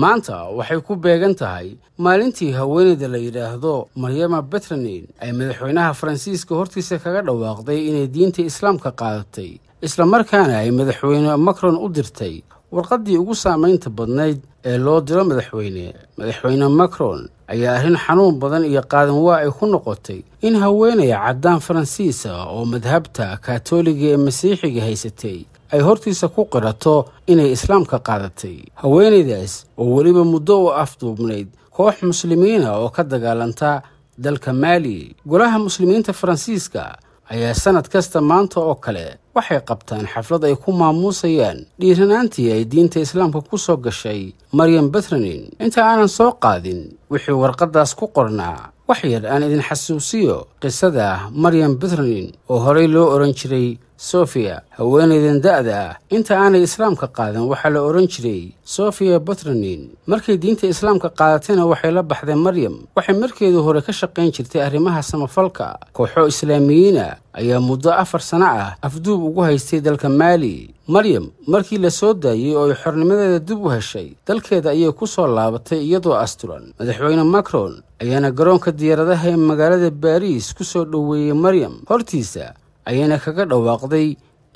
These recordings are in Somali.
maanta waxay ku beegan tahay maalintii haweeneyda la yidhaahdo maryama betranin ay madaxweynaha faransiiska hortiisa kaga dhawaaqday inay diinta islaamka qaadatay isla markaana ay madaxweyne macron u dirtay warqaddii ugu saamaynta badnayd ee loo diro madaxweyne madaxweyne macron ayaa arrin xanuun badan iyo qaadan waa ay ku noqotay in haweenaya caddaan faransiisa ah oo madhabta katoliga ee masiixiga haysatay ay hortiisa ku qirato inay islaamka qaadatay haweenaydaas oo weliba muddo u afduubnayd koox muslimiina oo ka dagaalanta dalka maali golaha muslimiinta faransiiska ayaa sannad kasta maanta oo kale waxay qabtaan xaflad ay ku maamuusayaan dhiiranaantii ay diinta islaamka ku soo gashay maryam bathranin inta aanan soo qaadin wuxuu warqaddaas ku qornaa wax yar aan idin xasuusiyo qisada maryam bathranin oo horay loo odhan jiray sofiya haweenaydan da'da ah inta aanay islaamka qaadan waxaa la odhan jiray sofiya batranin markay diinta islaamka qaadatayna waxay la baxdeen maryam waxay markeedu hore ka shaqayn jirtay arrimaha samafalka kooxo islaamiyiina ayaa muddo afar sano ah afduub ugu haystay dalka maali maryam markii la soo daayey oo ay xornimadeeda dib u heshay dalkeeda ayay ku soo laabatay iyadoo asturan madaxweyne macron ayaana garoonka diyaaradaha ee magaalada baariis ku soo dhoweeyey maryam hortiisa ayayna kaga dhawaaqday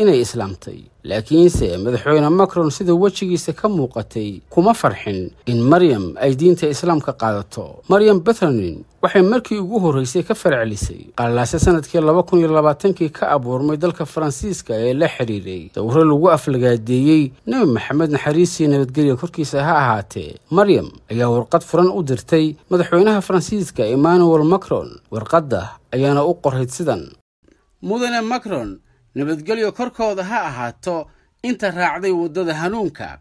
inay islaamtay laakiinse madaxweyne macron sida wejigiisa ka muuqatay kuma farxin in maryam ay diinta islaamka qaadato maryam bethranin waxay markii ugu horraysay ka farcelisay qallaase sannadkii laba kun iyo labaatankii ka abuurmay dalka faransiiska ee la xidhiiray sawiro lagu aflagaadeeyey nebi maxamed naxariisii nabadgelya korkiisa ha ahaatee maryam ayaa warqad furan u dirtay madaxweynaha faransiiska emmanuel macron warqadda ayaana u qorayd sidan mudane macron nabadgelyo korkooda ha ahaato inta raacday waddada hanuunka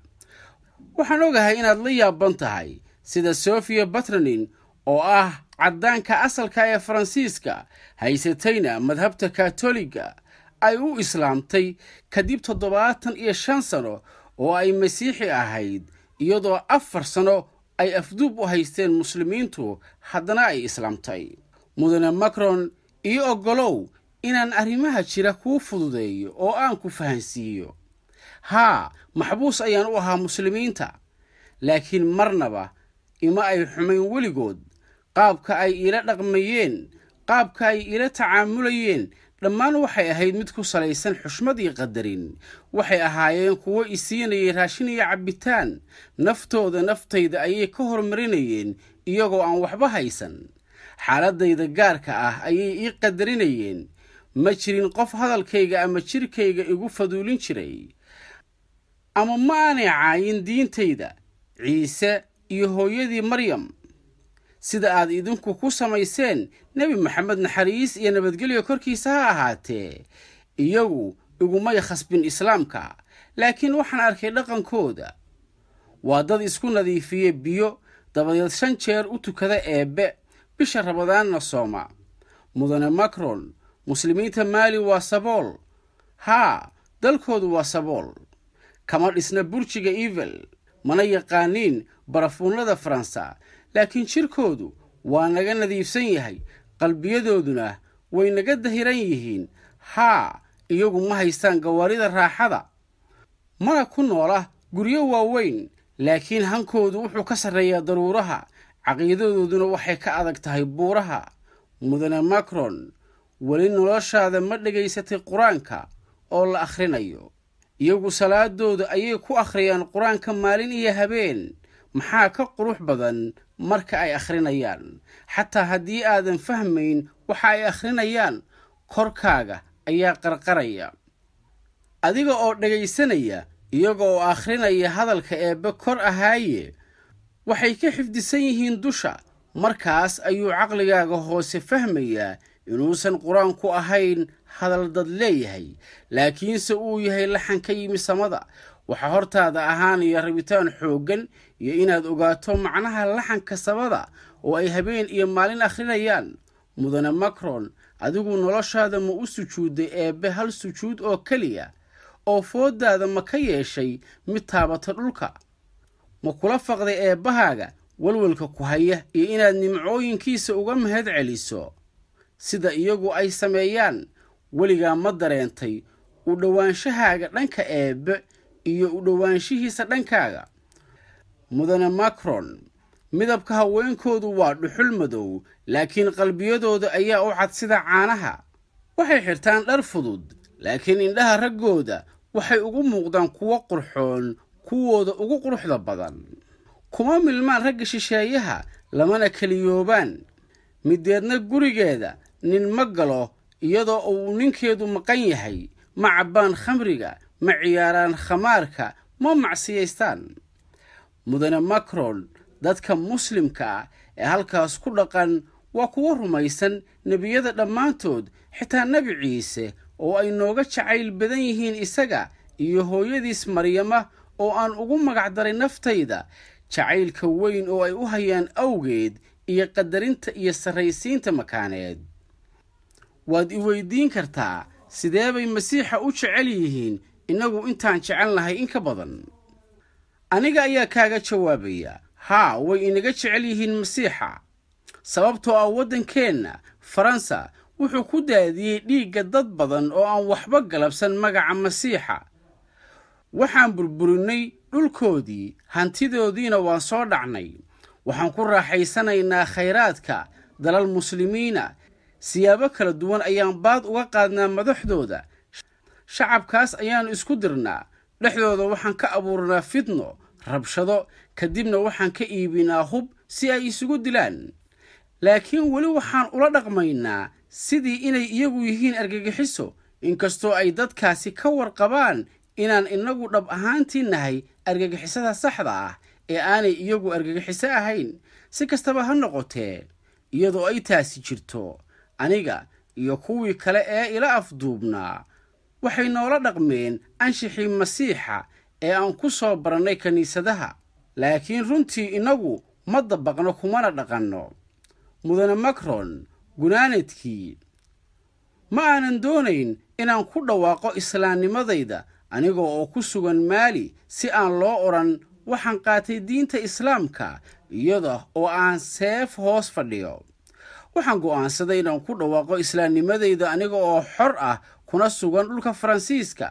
waxaan ogahay inaad la yaaban tahay sida sofiya batranin oo ah caddaanka asalka ee faransiiska haysatayna madhabta katoliga ay u islaamtay kadib toddobaatan iyo shan sano oo ay masiixi ahayd iyadoo afar sano ay afduub u haysteen muslimiintu haddana ay islaamtay mudane macron iyo ogolow inaan arrimaha jira kuu fududeeyo oo aan ku fahansiiyo haa maxbuus ayaan u ahaa muslimiinta laakiin marnaba ima ay xumayn weligood qaabka ay iila dhaqmayeen qaabka ay iila tacaamulayeen dhammaan waxay ahayd mid ku salaysan xushmad iyo qadarin waxay ahaayeen kuwo isiinayay raashin iyo cabbitaan naftooda naftayda ayay ka hormarinayeen iyagoo aan waxba haysan xaaladayda gaarka ah ayay ii qadarinayeen ma jirin qof hadalkayga ama jirkayga igu faduulin jiray ama caayin diintayda ciise iyo hooyadii maryam sida aad idinku ku samayseen nebi maxamed naxariis iyo nabadgelyo korkiisa ha ahaatee iyagu igumay khasbin islaamka laakiin waxaan arkay dhaqankooda waa dad isku nadiifiya biyo dabadeed shan jeer u tukada eebbe bisha rabadaanna sooma mudane macron muslimiinta maali waa sabool haa dalkoodu waa sabool kama dhisna burjiga evil mana yaqaaniin barafuunnada faransa laakiin jirkoodu waa naga nadiifsan yahay qalbiyadooduna way naga dahiran yihiin haa iyagu ma haystaan gawaarida raaxada mana ku noola guryo waaweyn laakiin hankoodu wuxuu ka sarreeyaa daruuraha caqiidadooduna waxay ka adag tahay buuraha mudane macron weli noloshaada ma dhegaysatay qur-aanka oo la akhrinayo iyagu salaadooda ayay ku akhriyaan qur-aanka maalin iyo habeen maxaa ka qurux badan marka ay akhrinayaan xataa haddii aadan fahmayn waxa ay akhrinayaan korkaaga ayaa qarqaraya adiga oo dhegaysanaya iyaga oo akhrinaya hadalka eebbe kor ahaaye waxay ka xifdisan yihiin dusha markaas ayuu caqligaaga hoose fahmayaa inuusan qur-aan ku ahayn hadaldad leeyahay laakiinse uu yahay laxan ka yimi samada waxa hortaada ahaanaya rabitaan xooggan iyo inaad ogaato macnaha laxanka samada oo ay habeen iyo maalin akhrinayaan mudane macron adigu noloshaada ma u sujuuday eebbe hal sujuud oo keliya oo foodaada ma ka yeeshay mid taabata dhulka ma kula faqday eebbahaaga walwalka ku haya iyo inaad nimcooyinkiisa uga mahad celiso sida iyagu ay sameeyaan weligaa ma dareentay u dhowaanshahaaga dhanka eebbe iyo u dhowaanshihiisa dhankaaga mudane macron midabka haweenkoodu waa dhuxul madow laakiin qalbiyadooda ayaa u cad sida caanaha waxay xirtaan dhar fudud laakiin indhaha raggooda waxay ugu muuqdaan kuwo qurxoon kuwooda ugu quruxda badan kuma milmaan ragga shisheeyaha lamana keliyoobaan mideedna gurigeeda nin ma galo iyadoo uu ninkeedu maqan yahay ma cabbaan khamriga ma ciyaaraan khamaarka ma macsiyaystaan mudane macron dadka muslimka ah ee halkaas ku dhaqan waa kuwo rumaysan nebiyada dhammaantood xitaa nebi ciise oo ay nooga jacayl badan yihiin isaga iyo hooyadiis maryama oo aan ugu magacdaray naftayda jacaylka weyn oo ay u hayaan awgeed iyo qadarinta iyo sarraysiinta makaaneed waad i weydiin kartaa sidee bay masiixa u jecel yihiin innagu intaan jecelnahay in ka badan aniga ayaa kaaga jawaabaya haa way inaga jecel yihiin masiixa sababtoo ah waddankeenna faransa wuxuu ku daadiyey dhiigga dad badan oo aan waxba galabsan magaca masiixa waxaan burburinay dhulkoodii hantidoodiina waan soo dhacnay waxaan ku raaxaysanaynaa khayraadka dalal muslimiina siyaabo kala duwan ayaan baad uga qaadnaa madaxdooda shacabkaas ayaanu isku dirnaa dhexdooda waxaan ka abuurnaa fidno rabshado kadibna waxaan ka iibinaa hub si ay isugu dilaan laakiin weli waxaan ula dhaqmaynaa sidii inay iyagu yihiin argagixiso inkastoo ay dadkaasi ka warqabaan inaan innagu dhab ahaantii nahay argagixisada saxda ah ee aanay iyagu argagixiso ahayn si kastaba ha noqotee iyadoo ay taasi jirto aniga iyo kuwii kale ee ila afduubnaa waxay noola dhaqmeen anshixii masiixa ee aan ku soo barannay kiniisadaha laakiin runtii innagu ma dabaqno kumana dhaqanno mudane makron gunaanadkii ma aanan doonayn inaan ku dhawaaqo islaamnimadayda aniga oo ku sugan maali si aan loo odhan waxaan qaatay diinta islaamka iyada oo aan seef hoos fadhiyo waxaan go'aansaday inaan ku dhawaaqo islaamnimadayda aniga oo xor ah kuna sugan dhulka faransiiska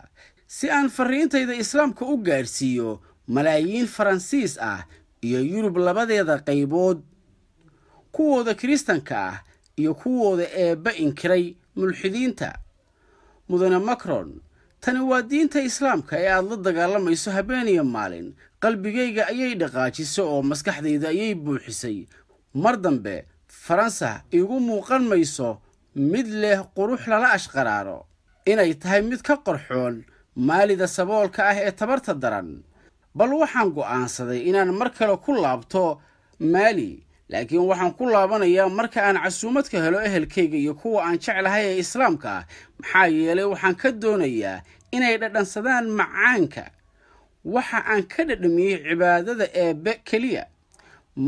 si aan farriintayda islaamka u gaadhsiiyo malaayiin faransiis ah iyo yurub labadeeda qaybood kuwooda kiristanka ah iyo kuwooda eebba inkiray mulxidiinta mudane macron tani waa diinta islaamka ee aada la dagaalamayso habeen iyo maalin qalbigayga ayay dhaqaajiso oo maskaxdayda ayay buuxisay mar dambe faransa igu muuqan mayso mid leh qurux lala ashqaraaro inay tahay mid ka qorxoon maalida saboolka ah ee tabarta daran bal waxaan go'aansaday inaan mar kale ku laabto maali laakiin waxaan ku laabanayaa marka aan casuumad ka helo ehelkayga iyo kuwa aan jeclahay ee islaamka ah maxaa yeelay waxaan ka doonayaa inay dhadhansadaan macaanka waxa aan ka dhadhamiyey cibaadada eebbe keliya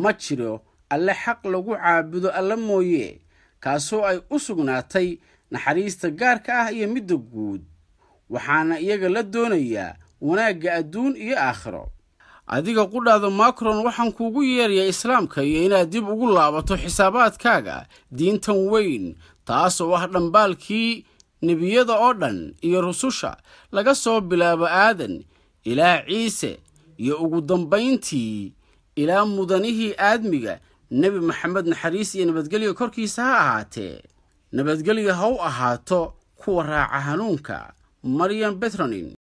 ma jiro alle xaq lagu caabudo alla mooye kaasoo ay u sugnaatay naxariista gaarka ah iyo midda guud waxaana iyaga la doonayaa wanaagga adduun iyo aakhiro adiga qudhaada macron waxaan kuugu yeerayaa islaamka iyo inaad dib ugu laabato xisaabaadkaaga diintan weyn taasoo ah dhambaalkii nebiyada oo dhan iyo rususha laga soo bilaabo aadan ilaa ciise iyo ugu dambayntii ilaa mudanihii aadmiga nebi maxamed naxariis iyo nabadgelyo korkiisa ha ahaatee nabadgelyo ha u ahaato kuwa raaca hanuunka maryam betronin